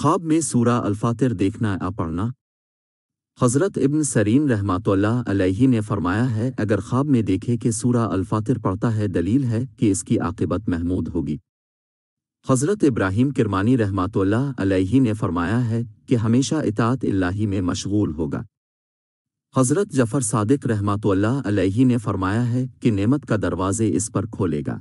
خواب میں سورہ الفاتر دیکھنا یا پڑھنا حضرت ابن سرین رحمۃ اللہ علیہ نے فرمایا ہے اگر خواب میں دیکھے کہ سورہ الفاتر پڑھتا ہے دلیل ہے کہ اس کی عاقبت محمود ہوگی حضرت ابراہیم کرمانی رحمۃ اللہ علیہ نے فرمایا ہے کہ ہمیشہ اطاعت اللہ میں مشغول ہوگا حضرت جفر صادق رحمۃ اللہ علیہ نے فرمایا ہے کہ نعمت کا دروازے اس پر کھولے گا